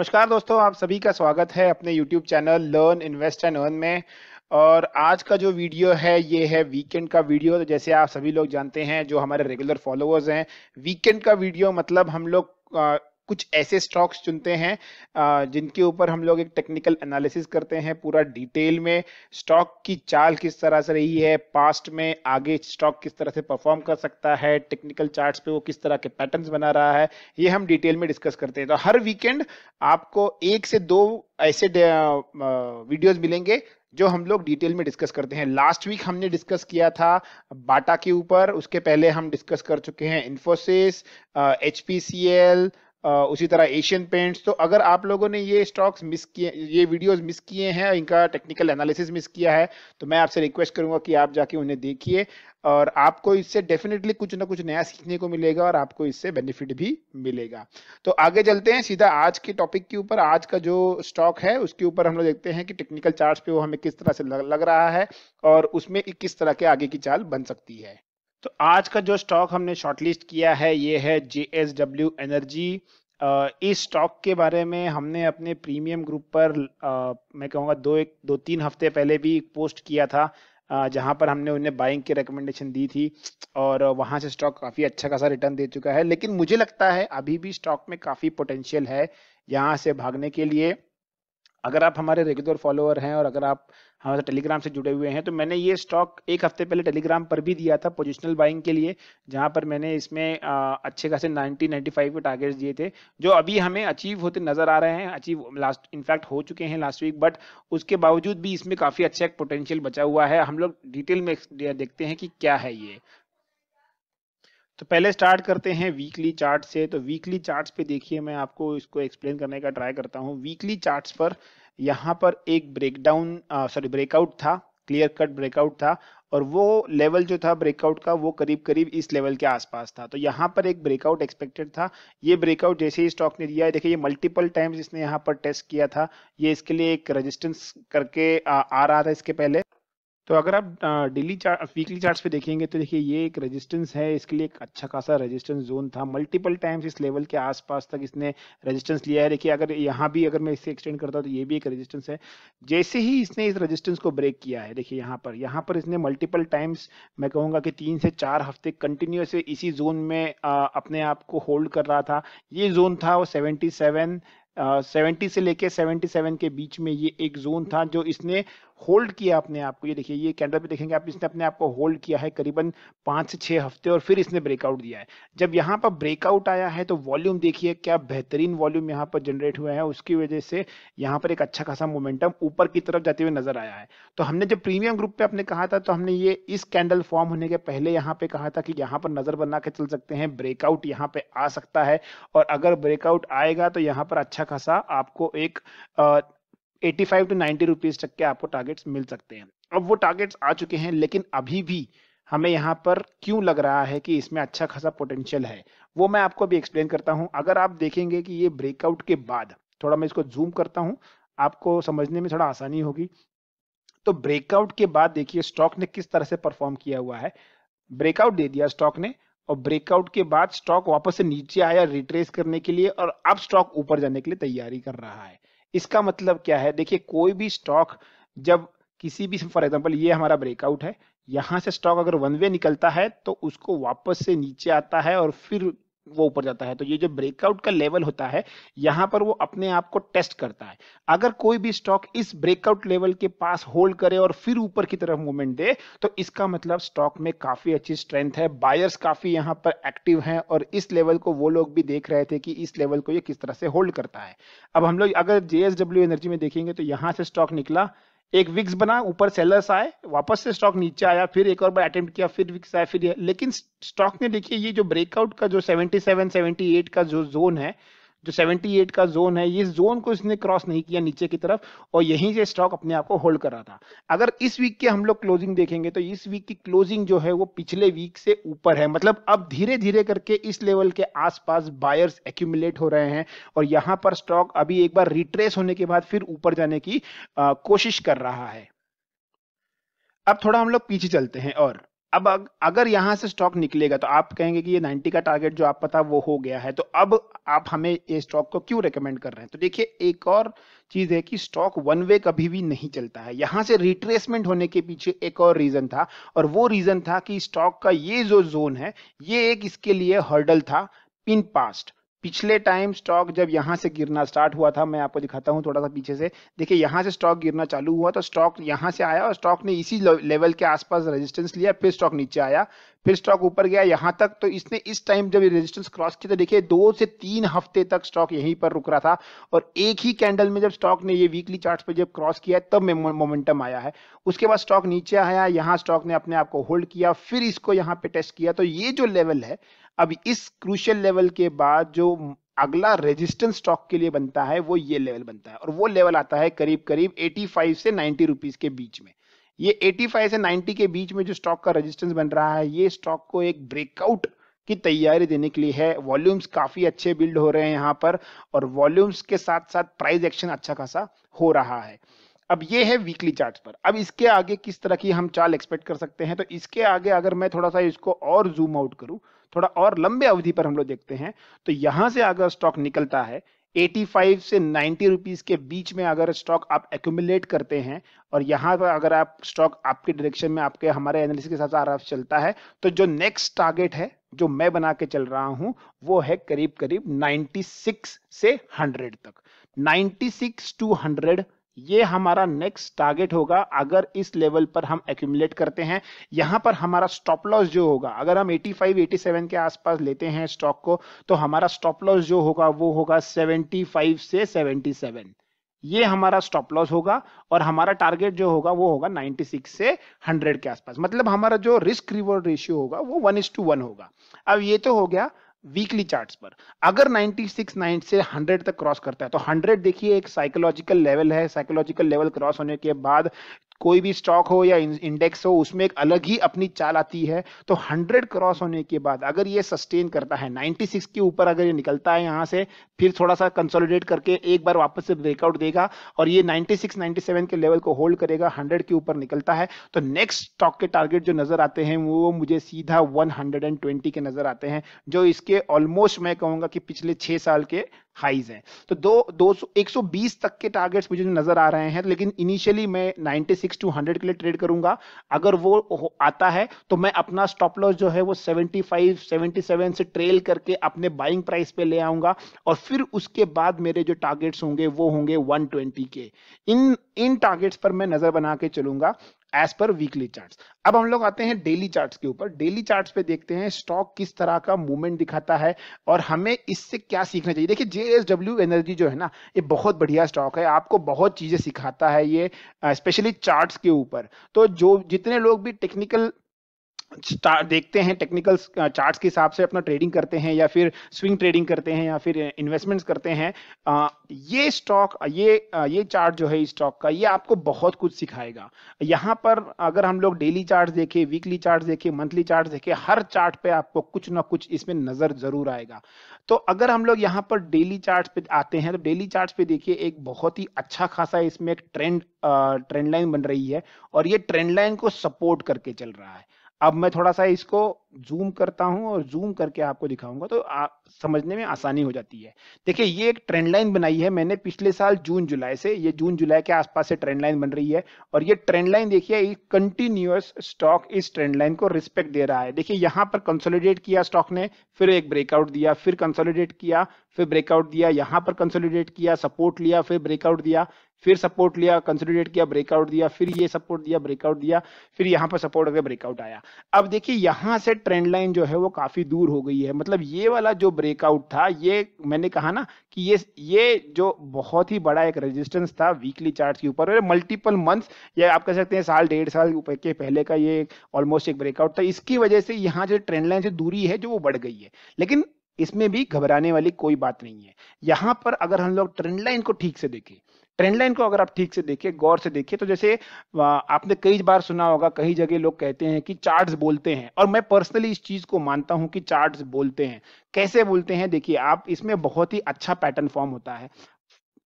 नमस्कार दोस्तों आप सभी का स्वागत है अपने YouTube channel learn invest and earn में और आज का जो वीडियो है ये है वीकेंड का वीडियो तो जैसे आप सभी लोग जानते हैं जो हमारे रेगुलर फॉलोअर्स हैं वीकेंड का वीडियो मतलब हम लोग कुछ ऐसे स्टॉक्स चुनते हैं जिनके ऊपर हम लोग एक टेक्निकल एनालिसिस करते हैं पूरा डिटेल में स्टॉक की चाल किस तरह से रही है पास्ट में आगे स्टॉक किस तरह से परफॉर्म कर सकता है टेक्निकल चार्ट्स पे वो किस तरह के पैटर्न्स बना रहा है ये हम डिटेल में डिस्कस करते हैं तो हर वीकेंड आपको एक से दो ऐसे वीडियोज मिलेंगे जो हम लोग डिटेल में डिस्कस करते हैं लास्ट वीक हमने डिस्कस किया था बाटा के ऊपर उसके पहले हम डिस्कस कर चुके हैं इन्फोसिस एच पी सी एल उसी तरह एशियन पेंट्स तो अगर आप लोगों ने ये स्टॉक्स मिस किए ये वीडियोस मिस किए हैं इनका टेक्निकल एनालिसिस मिस किया है तो मैं आपसे रिक्वेस्ट करूंगा कि आप जाके उन्हें देखिए और आपको इससे डेफिनेटली कुछ ना कुछ नया सीखने को मिलेगा और आपको इससे बेनिफिट भी मिलेगा तो आगे चलते हैं सीधा आज के टॉपिक के ऊपर आज का जो स्टॉक है उसके ऊपर हम लोग देखते हैं कि टेक्निकल चार्ट पे वो हमें किस तरह से लग रहा है और उसमें किस तरह के आगे की चाल बन सकती है तो आज का जो स्टॉक हमने शॉर्टलिस्ट किया है ये है जे एस डब्ल्यू एनर्जी इस स्टॉक के बारे में हमने अपने प्रीमियम ग्रुप पर मैं कहूँगा दो एक दो तीन हफ्ते पहले भी पोस्ट किया था जहाँ पर हमने उन्हें बाइंग की रिकमेंडेशन दी थी और वहाँ से स्टॉक काफी अच्छा खासा रिटर्न दे चुका है लेकिन मुझे लगता है अभी भी स्टॉक में काफी पोटेंशियल है यहाँ से भागने के लिए अगर आप हमारे रेगुलर फॉलोअर हैं और अगर आप हमारे साथ टेलीग्राम से जुड़े हुए हैं तो मैंने ये स्टॉक एक हफ्ते पहले टेलीग्राम पर भी दिया था पोजिशनल बाइंग के लिए जहाँ पर मैंने इसमें अच्छे खासे 90 95 के टारगेट्स दिए थे जो अभी हमें अचीव होते नजर आ रहे हैं अचीव लास्ट इनफैक्ट हो चुके हैं लास्ट वीक बट उसके बावजूद भी इसमें काफ़ी अच्छा एक पोटेंशियल बचा हुआ है हम लोग डिटेल में देखते हैं कि क्या है ये तो पहले स्टार्ट करते हैं वीकली चार्ट से तो वीकली चार्ट्स पे देखिए मैं आपको इसको एक्सप्लेन करने का ट्राई करता हूँ वीकली चार्ट्स पर यहाँ पर एक ब्रेकडाउन सॉरी ब्रेकआउट था क्लियर कट ब्रेकआउट था और वो लेवल जो था ब्रेकआउट का वो करीब करीब इस लेवल के आसपास था तो यहाँ पर एक ब्रेकआउट एक्सपेक्टेड था ये ब्रेकआउट जैसे ही स्टॉक ने दिया है देखिए ये मल्टीपल टाइम्स इसने यहाँ पर टेस्ट किया था ये इसके लिए एक रजिस्टेंस करके आ, आ रहा था इसके पहले तो अगर आप डेली चार्ट वीकली चार्ट्स पे देखेंगे तो देखिए ये एक रेजिस्टेंस है इसके लिए एक अच्छा खासा रेजिस्टेंस जोन था मल्टीपल टाइम्स इस लेवल के आसपास तक इसने रेजिस्टेंस लिया है देखिए अगर यहाँ भी अगर मैं इसे एक्सटेंड करता हूँ तो ये भी एक रेजिस्टेंस है जैसे ही इसने इस रजिस्टेंस को ब्रेक किया है देखिए यहाँ पर यहाँ पर इसने मल्टीपल टाइम्स मैं कहूँगा कि तीन से चार हफ्ते कंटिन्यूस इसी जोन में आ, अपने आप को होल्ड कर रहा था ये जोन था वो सेवेंटी सेवन सेवेंटी से लेके सेवेंटी सेवन के बीच में ये एक जोन था जो इसने होल्ड किया अपने आप को ये देखिए ये कैंडल पे देखेंगे आप इसने अपने आप को होल्ड किया है करीबन पांच से छह हफ्ते और फिर इसने ब्रेकआउट दिया है जब यहाँ पर ब्रेकआउट आया है तो वॉल्यूम देखिए क्या बेहतरीन वॉल्यूम यहाँ पर जनरेट हुआ है उसकी वजह से यहाँ पर एक अच्छा खासा मोमेंटम ऊपर की तरफ जाते हुए नजर आया है तो हमने जब प्रीमियम ग्रुप पे आपने कहा था तो हमने ये इस कैंडल फॉर्म होने के पहले यहाँ पे कहा था कि यहाँ पर नजर बना के चल सकते हैं ब्रेकआउट यहाँ पे आ सकता है और अगर ब्रेकआउट आएगा तो यहाँ पर अच्छा खासा आपको एक eighty five to ninety rupees तक के आपको टारगेट्स मिल सकते हैं अब वो टारगेट्स आ चुके हैं लेकिन अभी भी हमें यहाँ पर क्यों लग रहा है कि इसमें अच्छा खासा पोटेंशियल है वो मैं आपको अभी एक्सप्लेन करता हूँ अगर आप देखेंगे कि ये ब्रेकआउट के बाद थोड़ा मैं इसको जूम करता हूँ आपको समझने में थोड़ा आसानी होगी तो ब्रेकआउट के बाद देखिए स्टॉक ने किस तरह से परफॉर्म किया हुआ है ब्रेकआउट दे दिया स्टॉक ने और ब्रेकआउट के बाद स्टॉक वापस से नीचे आया रिट्रेस करने के लिए और अब स्टॉक ऊपर जाने के लिए तैयारी कर रहा है इसका मतलब क्या है देखिए कोई भी स्टॉक जब किसी भी फॉर एग्जाम्पल ये हमारा ब्रेकआउट है यहाँ से स्टॉक अगर वन वे निकलता है तो उसको वापस से नीचे आता है और फिर वो ऊपर जाता है तो ये जो ब्रेकआउट का लेवल होता है यहाँ पर वो अपने आप को टेस्ट करता है अगर कोई भी स्टॉक इस ब्रेकआउट लेवल के पास होल्ड करे और फिर ऊपर की तरफ मूवमेंट दे तो इसका मतलब स्टॉक में काफी अच्छी स्ट्रेंथ है बायर्स काफी यहाँ पर एक्टिव हैं और इस लेवल को वो लोग भी देख रहे थे कि इस लेवल को ये किस तरह से होल्ड करता है अब हम लोग अगर जेएसडब्ल्यू एनर्जी में देखेंगे तो यहाँ से स्टॉक निकला एक विक्स बना ऊपर सेलर्स आए वापस से स्टॉक नीचे आया फिर एक और बार अटेम्प्ट किया फिर विक्स आया फिर लेकिन स्टॉक ने देखिए ये जो ब्रेकआउट का जो 77 78 का जो जोन है जो 78 का जोन है ये जोन को इसने क्रॉस नहीं किया नीचे की तरफ और यहीं से स्टॉक अपने आप को होल्ड कर रहा था अगर इस वीक के हम लोग क्लोजिंग देखेंगे तो इस वीक की क्लोजिंग जो है वो पिछले वीक से ऊपर है मतलब अब धीरे धीरे करके इस लेवल के आसपास बायर्स एक्यूमुलेट हो रहे हैं और यहाँ पर स्टॉक अभी एक बार रिट्रेस होने के बाद फिर ऊपर जाने की आ, कोशिश कर रहा है अब थोड़ा हम लोग पीछे चलते हैं और अब अगर यहाँ से स्टॉक निकलेगा तो आप कहेंगे कि ये 90 का टारगेट जो आप पता वो हो गया है तो अब आप हमें ये स्टॉक को क्यों रेकमेंड कर रहे हैं तो देखिए एक और चीज है कि स्टॉक वन वे कभी भी नहीं चलता है यहाँ से रिट्रेसमेंट होने के पीछे एक और रीजन था और वो रीजन था कि स्टॉक का ये जो जोन है ये एक इसके लिए हर्डल था इन पास्ट पिछले टाइम स्टॉक जब यहां से गिरना स्टार्ट हुआ था मैं आपको दिखाता हूं थोड़ा सा पीछे से देखिए यहां से स्टॉक गिरना चालू हुआ तो स्टॉक यहां से आया और स्टॉक ने इसी लेवल के आसपास रेजिस्टेंस लिया फिर स्टॉक नीचे आया फिर स्टॉक ऊपर गया यहां तक तो इसने इस टाइम जब रेजिस्टेंस क्रॉस किया तो देखिए दो से तीन हफ्ते तक स्टॉक यहीं पर रुक रहा था और एक ही कैंडल में जब स्टॉक ने ये वीकली चार्ट पर जब क्रॉस किया तब तो मोमेंटम आया है उसके बाद स्टॉक नीचे आया यहाँ स्टॉक ने अपने आप को होल्ड किया फिर इसको यहाँ पे टेस्ट किया तो ये जो लेवल है अब इस क्रूशियल लेवल के बाद जो अगला रेजिस्टेंस स्टॉक के लिए बनता है वो ये लेवल बनता है और वो लेवल आता है करीब करीब 85 से 90 रुपीस के बीच में ये 85 से 90 के बीच में जो स्टॉक का रेजिस्टेंस बन रहा है ये स्टॉक को एक ब्रेकआउट की तैयारी देने के लिए है वॉल्यूम्स काफी अच्छे बिल्ड हो रहे हैं यहाँ पर और वॉल्यूम्स के साथ साथ प्राइस एक्शन अच्छा खासा हो रहा है अब ये है वीकली चार्ट पर अब इसके आगे किस तरह की हम चाल एक्सपेक्ट कर सकते हैं तो इसके आगे अगर मैं थोड़ा सा इसको और जूम आउट करूं थोड़ा और लंबे अवधि पर हम लोग देखते हैं तो यहां से अगर स्टॉक निकलता है 85 से 90 रुपीस के बीच में अगर स्टॉक आप एक्यूमुलेट करते हैं और यहाँ पर अगर आप स्टॉक आपके डायरेक्शन में आपके हमारे एनालिसिस के हिसाब से आराम चलता है तो जो नेक्स्ट टारगेट है जो मैं बना के चल रहा हूं वो है करीब करीब 96 से 100 तक 96 टू हंड्रेड ये हमारा नेक्स्ट टारगेट होगा अगर इस लेवल पर हम एक्यूमुलेट करते हैं यहां पर हमारा स्टॉप लॉस जो होगा अगर हम 85 87 के आसपास लेते हैं स्टॉक को तो हमारा स्टॉप लॉस जो होगा वो होगा 75 से 77 ये हमारा स्टॉप लॉस होगा और हमारा टारगेट जो होगा वो होगा 96 से 100 के आसपास मतलब हमारा जो रिस्क रिवॉर्ड रेशियो होगा वो वन इज टू वन होगा अब ये तो हो गया वीकली चार्ट्स पर अगर 96 नाइन से 100 तक क्रॉस करता है तो 100 देखिए एक साइकोलॉजिकल लेवल है साइकोलॉजिकल लेवल क्रॉस होने के बाद कोई भी स्टॉक हो या इंडेक्स हो उसमें एक अलग ही अपनी चाल आती है तो 100 क्रॉस होने के बाद अगर ये सस्टेन करता है 96 के ऊपर अगर ये निकलता है यहाँ से फिर थोड़ा सा कंसोलिडेट करके एक बार वापस से ब्रेकआउट देगा और ये 96 97 के लेवल को होल्ड करेगा 100 के ऊपर निकलता है तो नेक्स्ट स्टॉक के टारगेट जो नजर आते हैं वो मुझे सीधा वन के नजर आते हैं जो इसके ऑलमोस्ट मैं कहूंगा कि पिछले छह साल के हाइज हैं तो दो दो सौ तक के टारगेट्स मुझे नजर आ रहे हैं लेकिन इनिशियली मैं 96 टू 100 के लिए ट्रेड करूंगा अगर वो आता है तो मैं अपना स्टॉप लॉस जो है वो 75 77 से ट्रेल करके अपने बाइंग प्राइस पे ले आऊंगा और फिर उसके बाद मेरे जो टारगेट्स होंगे वो होंगे 120 के इन इन टारगेट्स पर मैं नजर बना के चलूंगा एज पर वीकली चार्ट अब हम लोग आते हैं डेली चार्ट के ऊपर डेली चार्ट पे देखते हैं स्टॉक किस तरह का मूवमेंट दिखाता है और हमें इससे क्या सीखना चाहिए देखिए जेएसडब्ल्यू एनर्जी जो है ना ये बहुत बढ़िया स्टॉक है आपको बहुत चीजें सिखाता है ये स्पेशली चार्ट्स के ऊपर तो जो जितने लोग भी टेक्निकल देखते हैं टेक्निकल चार्ट्स uh, के हिसाब से अपना ट्रेडिंग करते हैं या फिर स्विंग ट्रेडिंग करते हैं या फिर इन्वेस्टमेंट्स uh, करते हैं uh, ये स्टॉक ये ये चार्ट जो है स्टॉक का ये आपको बहुत कुछ सिखाएगा यहाँ पर अगर हम लोग डेली चार्ट देखें वीकली चार्ट देखें मंथली चार्ट देखें हर चार्ट पे आपको कुछ ना कुछ इसमें नजर जरूर आएगा तो अगर हम लोग यहाँ पर डेली चार्ट पे आते हैं तो डेली चार्ट पे देखिए एक बहुत ही अच्छा खासा इसमें एक ट्रेंड ट्रेंड लाइन बन रही है और ये ट्रेंड लाइन को सपोर्ट करके चल रहा है अब मैं थोड़ा सा इसको जूम करता हूं और जूम करके आपको दिखाऊंगा तो आप समझने में आसानी हो जाती है देखिए ये एक ट्रेंड लाइन बनाई है मैंने पिछले साल जून जुलाई से ये जून जुलाई के आसपास से ट्रेंड लाइन बन रही है और ये ट्रेंड लाइन देखिए कंटिन्यूअस स्टॉक इस ट्रेंड लाइन को रिस्पेक्ट दे रहा है देखिए यहाँ पर कंसोलिडेट किया स्टॉक ने फिर एक ब्रेकआउट दिया फिर कंसोलिडेट किया फिर ब्रेकआउट दिया यहाँ पर कंसोलिडेट किया सपोर्ट लिया फिर ब्रेकआउट दिया फिर सपोर्ट लिया कंसोलिडेट किया ब्रेकआउट दिया फिर ये सपोर्ट दिया ब्रेकआउट दिया फिर यहाँ पर सपोर्ट होकर ब्रेकआउट आया अब देखिए यहाँ से ट्रेंड लाइन जो है वो काफी दूर हो गई है मतलब ये वाला जो ब्रेकआउट था ये मैंने कहा ना कि ये ये जो बहुत ही बड़ा एक रेजिस्टेंस था वीकली चार्ट के ऊपर मल्टीपल मंथ्स या आप कह सकते हैं साल डेढ़ साल के पहले का ये ऑलमोस्ट एक ब्रेकआउट था इसकी वजह से यहाँ जो ट्रेंड लाइन से दूरी है जो वो बढ़ गई है लेकिन इसमें भी घबराने वाली कोई बात नहीं है यहां पर अगर हम लोग ट्रेंड लाइन को ठीक से देखें ट्रेंड लाइन को अगर आप ठीक से देखिए गौर से देखिए तो जैसे आपने कई बार सुना होगा कई जगह लोग कहते हैं कि चार्ट्स बोलते हैं और मैं पर्सनली इस चीज को मानता हूं कि चार्ट्स बोलते हैं कैसे बोलते हैं देखिए आप इसमें बहुत ही अच्छा पैटर्न फॉर्म होता है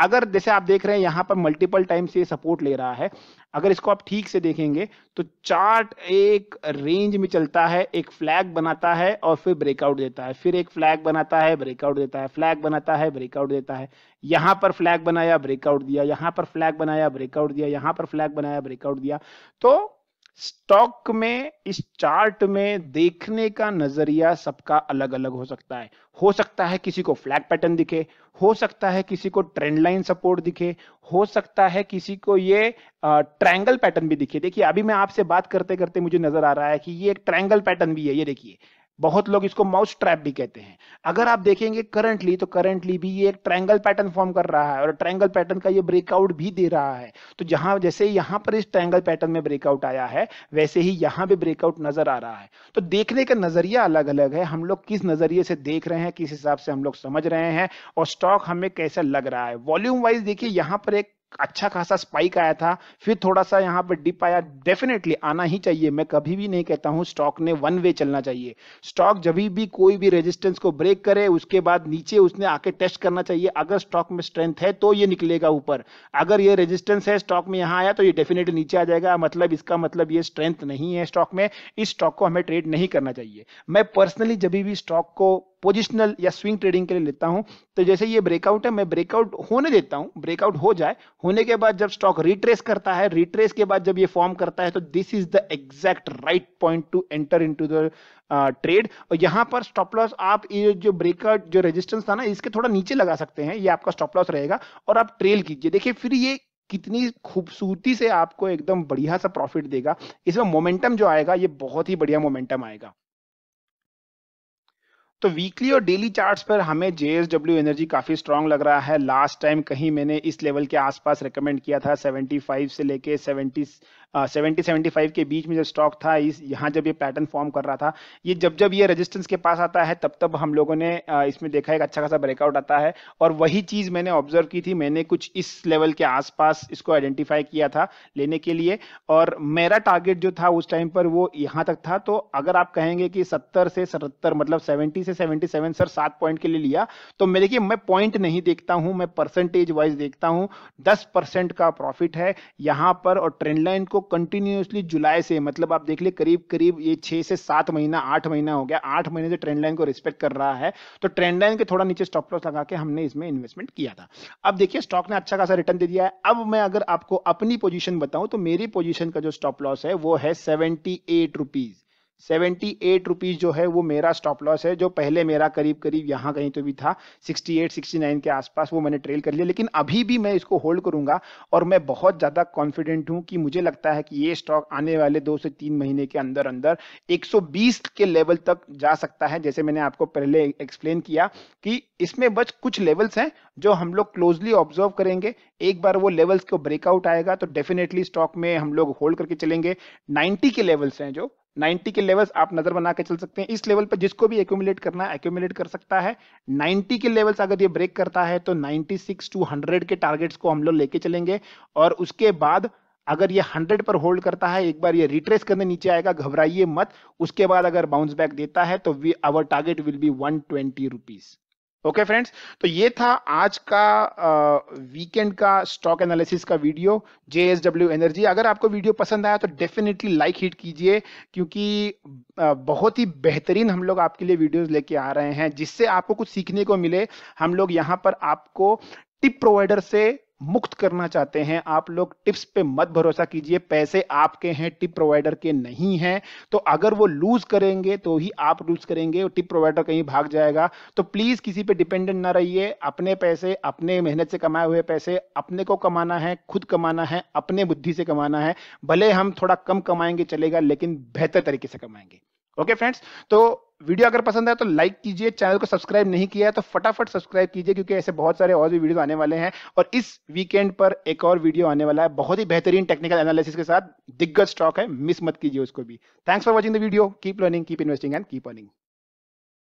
अगर जैसे आप देख रहे हैं यहाँ पर मल्टीपल टाइम से सपोर्ट ले रहा है अगर इसको आप ठीक से देखेंगे तो चार्ट एक रेंज में चलता है एक फ्लैग बनाता है और फिर ब्रेकआउट देता है फिर एक फ्लैग बनाता है ब्रेकआउट देता है फ्लैग बनाता है ब्रेकआउट देता है यहाँ पर फ्लैग बनाया ब्रेकआउट दिया यहाँ पर फ्लैग बनाया ब्रेकआउट दिया यहाँ पर फ्लैग बनाया ब्रेकआउट दिया तो स्टॉक में इस चार्ट में देखने का नजरिया सबका अलग अलग हो सकता है हो सकता है किसी को फ्लैग पैटर्न दिखे हो सकता है किसी को ट्रेंड लाइन सपोर्ट दिखे हो सकता है किसी को ये ट्रायंगल पैटर्न भी दिखे देखिए अभी मैं आपसे बात करते करते मुझे नजर आ रहा है कि ये एक ट्रायंगल पैटर्न भी है ये देखिए बहुत लोग इसको माउस ट्रैप भी कहते हैं अगर आप देखेंगे करंटली तो करंटली भी ये एक ट्रायंगल पैटर्न फॉर्म कर रहा है और ट्रायंगल पैटर्न का ये ब्रेकआउट भी दे रहा है तो जहां जैसे यहां पर इस ट्रायंगल पैटर्न में ब्रेकआउट आया है वैसे ही यहां भी ब्रेकआउट नजर आ रहा है तो देखने का नजरिया अलग अलग है हम लोग किस नजरिए से देख रहे हैं किस हिसाब से हम लोग समझ रहे हैं और स्टॉक हमें कैसा लग रहा है वॉल्यूम वाइज देखिए यहाँ पर एक अच्छा खासा स्पाइक आया था फिर थोड़ा सा यहाँ पे डिप आया डेफिनेटली आना ही चाहिए मैं कभी भी नहीं कहता हूँ स्टॉक ने वन वे चलना चाहिए स्टॉक जब भी कोई भी रेजिस्टेंस को ब्रेक करे उसके बाद नीचे उसने आके टेस्ट करना चाहिए अगर स्टॉक में स्ट्रेंथ है तो ये निकलेगा ऊपर अगर ये रेजिस्टेंस है स्टॉक में यहाँ आया तो ये डेफिनेटली नीचे आ जाएगा मतलब इसका मतलब ये स्ट्रेंथ नहीं है स्टॉक में इस स्टॉक को हमें ट्रेड नहीं करना चाहिए मैं पर्सनली जब भी स्टॉक को पोजिशनल या स्विंग ट्रेडिंग के लिए लेता हूं तो जैसे ये ब्रेकआउट है मैं ब्रेकआउट होने देता हूं ब्रेकआउट हो जाए होने के बाद जब स्टॉक रिट्रेस करता है रिट्रेस के बाद जब ये फॉर्म करता है तो this is the exact right point to enter into the trade और यहां पर स्टॉप लॉस आप ये जो ब्रेकआउट जो रेजिस्टेंस था ना इसके थोड़ा नीचे लगा सकते हैं ये आपका स्टॉप लॉस रहेगा और आप ट्रेल कीजिए देखिए फिर ये कितनी खूबसूरती से आपको एकदम बढ़िया सा प्रॉफिट देगा इसमें मोमेंटम जो आएगा ये बहुत ही बढ़िया मोमेंटम आएगा तो वीकली और डेली चार्ट्स पर हमें जे एनर्जी काफ़ी स्ट्रांग लग रहा है लास्ट टाइम कहीं मैंने इस लेवल के आसपास रिकमेंड किया था 75 से लेके सेवेंटी सेवेंटी फाइव के बीच में जो स्टॉक था इस यहाँ जब ये पैटर्न फॉर्म कर रहा था ये जब जब ये रेजिस्टेंस के पास आता है तब तब हम लोगों ने इसमें देखा एक अच्छा खासा ब्रेकआउट आता है और वही चीज़ मैंने ऑब्जर्व की थी मैंने कुछ इस लेवल के आसपास इसको आइडेंटिफाई किया था लेने के लिए और मेरा टारगेट जो था उस टाइम पर वो यहाँ तक था तो अगर आप कहेंगे कि सत्तर से सतर मतलब सेवेंटी से सेवेंटी सेवन सर सात पॉइंट के लिए लिया तो मैं देखिए मैं पॉइंट नहीं देखता हूँ मैं परसेंटेज वाइज देखता हूँ दस परसेंट का प्रॉफिट है यहां पर और ट्रेंड लाइन को कंटिन्यूसली जुलाई से मतलब आप देख ले करीब करीब ये छह से सात महीना आठ महीना हो गया आठ महीने से ट्रेंड लाइन को रिस्पेक्ट कर रहा है तो ट्रेंड लाइन के थोड़ा नीचे स्टॉप लॉस लगा के हमने इसमें इन्वेस्टमेंट किया था अब देखिए स्टॉक ने अच्छा खासा रिटर्न दे दिया है अब मैं अगर आपको अपनी पोजिशन बताऊं तो मेरी पोजिशन का जो स्टॉप लॉस है वो है seventy eight rupees seventy eight rupees जो है वो मेरा स्टॉप लॉस है जो पहले मेरा करीब करीब यहाँ कहीं तो भी था सिक्सटी एट सिक्सटी नाइन के आसपास वो मैंने ट्रेल कर लिया लेकिन अभी भी मैं इसको होल्ड करूंगा और मैं बहुत ज़्यादा कॉन्फिडेंट हूँ कि मुझे लगता है कि ये स्टॉक आने वाले दो से तीन महीने के अंदर अंदर एक के लेवल तक जा सकता है जैसे मैंने आपको पहले एक्सप्लेन किया कि इसमें बस कुछ लेवल्स हैं जो हम लोग क्लोजली ऑब्जर्व करेंगे एक बार वो लेवल्स को ब्रेकआउट आएगा तो डेफिनेटली स्टॉक में हम लोग होल्ड करके चलेंगे नाइन्टी के लेवल्स हैं जो नाइन्टी के लेवल्स आप नजर बना के चल सकते हैं इस लेवल पर जिसको भी एक्यूमुलेट करना है एक्यूमुलेट कर सकता है नाइन्टी के लेवल्स अगर ये ब्रेक करता है तो सिक्स टू हंड्रेड के टारगेट्स को हम लोग लेके चलेंगे और उसके बाद अगर ये 100 पर होल्ड करता है एक बार ये रिट्रेस करने नीचे आएगा घबराइए मत उसके बाद अगर बाउंस बैक देता है तो we our target will be one twenty rupees okay friends तो ये था आज का वीकेंड का स्टॉक एनालिसिस का वीडियो जे एस डब्ल्यू एनर्जी अगर आपको वीडियो पसंद आया तो डेफिनेटली लाइक हिट कीजिए क्योंकि बहुत ही बेहतरीन हम लोग आपके लिए वीडियोस लेके आ रहे हैं जिससे आपको कुछ सीखने को मिले हम लोग यहाँ पर आपको टिप प्रोवाइडर से मुक्त करना चाहते हैं आप लोग टिप्स पे मत भरोसा कीजिए पैसे आपके हैं टिप प्रोवाइडर के नहीं हैं तो अगर वो लूज करेंगे तो ही आप लूज करेंगे टिप प्रोवाइडर कहीं भाग जाएगा तो प्लीज किसी पे डिपेंडेंट ना रहिए अपने पैसे अपने मेहनत से कमाए हुए पैसे अपने को कमाना है खुद कमाना है अपने बुद्धि से कमाना है भले हम थोड़ा कम कमाएंगे चलेगा लेकिन बेहतर तरीके से कमाएंगे ओके okay, फ्रेंड्स तो वीडियो अगर पसंद है तो लाइक कीजिए चैनल को सब्सक्राइब नहीं किया है तो फटाफट सब्सक्राइब कीजिए क्योंकि ऐसे बहुत सारे और भी वीडियो आने वाले हैं और इस वीकेंड पर एक और वीडियो आने वाला है बहुत ही बेहतरीन टेक्निकल एनालिसिस के साथ दिग्गज स्टॉक है मिस मत कीजिए उसको भी thanks for watching the video keep learning keep investing and keep earning